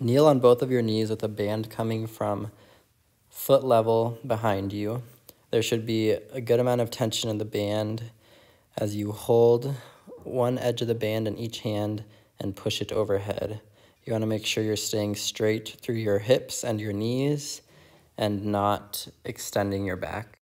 Kneel on both of your knees with a band coming from foot level behind you. There should be a good amount of tension in the band as you hold one edge of the band in each hand and push it overhead. You want to make sure you're staying straight through your hips and your knees and not extending your back.